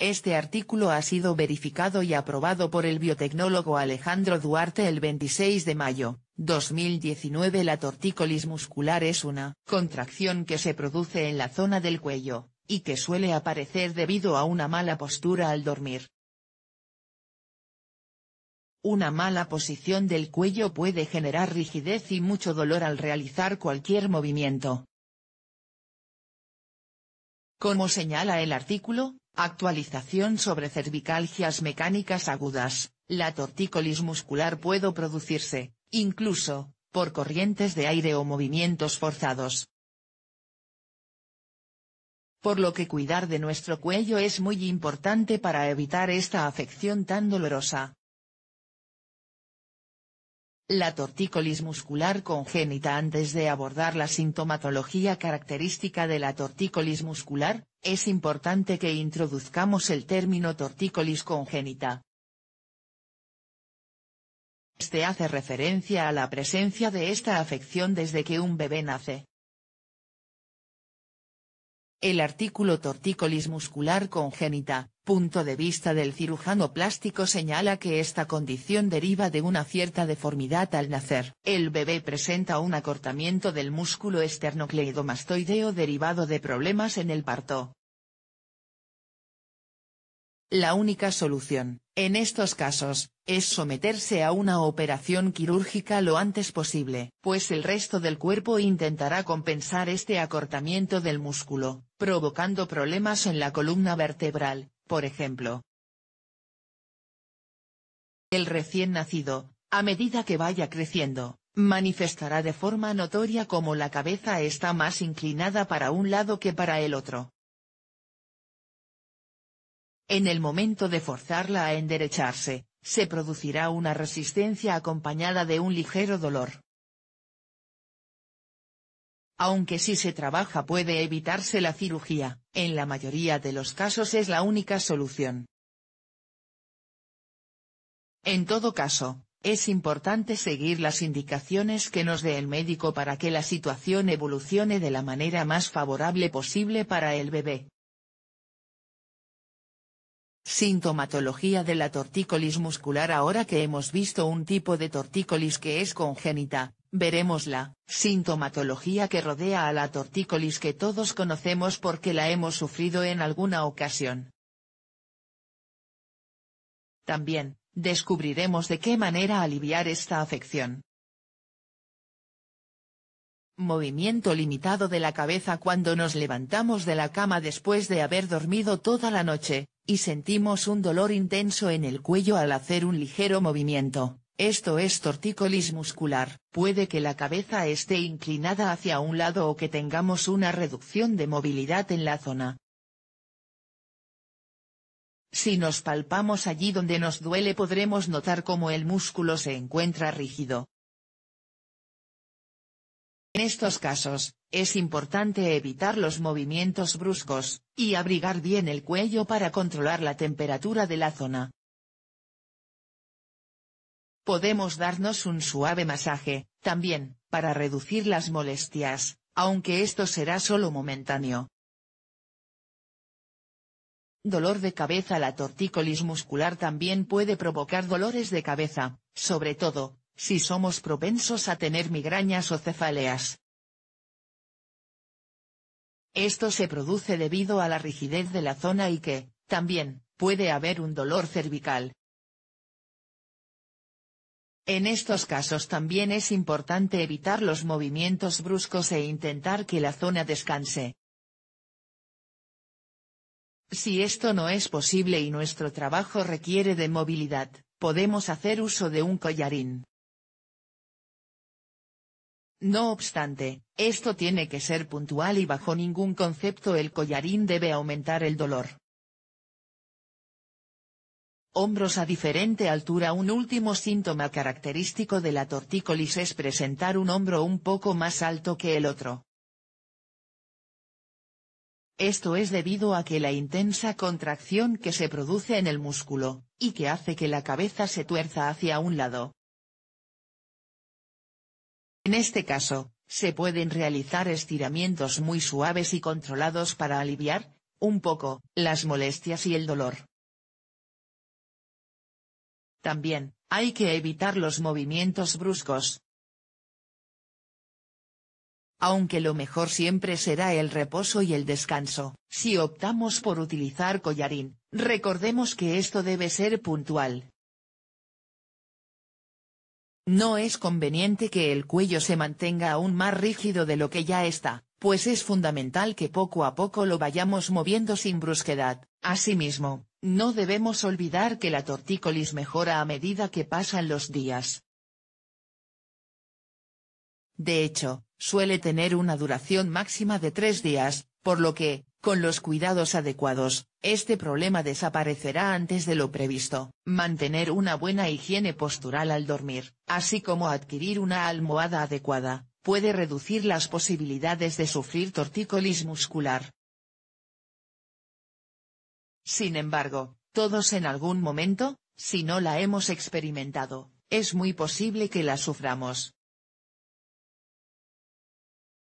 Este artículo ha sido verificado y aprobado por el biotecnólogo Alejandro Duarte el 26 de mayo, 2019 La tortícolis muscular es una contracción que se produce en la zona del cuello, y que suele aparecer debido a una mala postura al dormir. Una mala posición del cuello puede generar rigidez y mucho dolor al realizar cualquier movimiento. Como señala el artículo, Actualización sobre cervicalgias mecánicas agudas, la tortícolis muscular puede producirse, incluso, por corrientes de aire o movimientos forzados. Por lo que cuidar de nuestro cuello es muy importante para evitar esta afección tan dolorosa. La tortícolis muscular congénita Antes de abordar la sintomatología característica de la tortícolis muscular, es importante que introduzcamos el término tortícolis congénita. Este hace referencia a la presencia de esta afección desde que un bebé nace. El artículo Torticolis muscular congénita, punto de vista del cirujano plástico señala que esta condición deriva de una cierta deformidad al nacer. El bebé presenta un acortamiento del músculo esternocleidomastoideo derivado de problemas en el parto, la única solución, en estos casos, es someterse a una operación quirúrgica lo antes posible, pues el resto del cuerpo intentará compensar este acortamiento del músculo, provocando problemas en la columna vertebral, por ejemplo. El recién nacido, a medida que vaya creciendo, manifestará de forma notoria cómo la cabeza está más inclinada para un lado que para el otro. En el momento de forzarla a enderecharse, se producirá una resistencia acompañada de un ligero dolor. Aunque si se trabaja puede evitarse la cirugía, en la mayoría de los casos es la única solución. En todo caso, es importante seguir las indicaciones que nos dé el médico para que la situación evolucione de la manera más favorable posible para el bebé. Sintomatología de la tortícolis muscular Ahora que hemos visto un tipo de tortícolis que es congénita, veremos la sintomatología que rodea a la tortícolis que todos conocemos porque la hemos sufrido en alguna ocasión. También, descubriremos de qué manera aliviar esta afección. Movimiento limitado de la cabeza cuando nos levantamos de la cama después de haber dormido toda la noche, y sentimos un dolor intenso en el cuello al hacer un ligero movimiento. Esto es tortícolis muscular. Puede que la cabeza esté inclinada hacia un lado o que tengamos una reducción de movilidad en la zona. Si nos palpamos allí donde nos duele podremos notar cómo el músculo se encuentra rígido. En estos casos, es importante evitar los movimientos bruscos, y abrigar bien el cuello para controlar la temperatura de la zona. Podemos darnos un suave masaje, también, para reducir las molestias, aunque esto será solo momentáneo. Dolor de cabeza La tortícolis muscular también puede provocar dolores de cabeza, sobre todo, si somos propensos a tener migrañas o cefaleas. Esto se produce debido a la rigidez de la zona y que, también, puede haber un dolor cervical. En estos casos también es importante evitar los movimientos bruscos e intentar que la zona descanse. Si esto no es posible y nuestro trabajo requiere de movilidad, podemos hacer uso de un collarín. No obstante, esto tiene que ser puntual y bajo ningún concepto el collarín debe aumentar el dolor. Hombros a diferente altura Un último síntoma característico de la tortícolis es presentar un hombro un poco más alto que el otro. Esto es debido a que la intensa contracción que se produce en el músculo, y que hace que la cabeza se tuerza hacia un lado, en este caso, se pueden realizar estiramientos muy suaves y controlados para aliviar, un poco, las molestias y el dolor. También, hay que evitar los movimientos bruscos. Aunque lo mejor siempre será el reposo y el descanso, si optamos por utilizar collarín, recordemos que esto debe ser puntual, no es conveniente que el cuello se mantenga aún más rígido de lo que ya está, pues es fundamental que poco a poco lo vayamos moviendo sin brusquedad. Asimismo, no debemos olvidar que la tortícolis mejora a medida que pasan los días. De hecho, suele tener una duración máxima de tres días, por lo que, con los cuidados adecuados, este problema desaparecerá antes de lo previsto. Mantener una buena higiene postural al dormir, así como adquirir una almohada adecuada, puede reducir las posibilidades de sufrir tortícolis muscular. Sin embargo, todos en algún momento, si no la hemos experimentado, es muy posible que la suframos.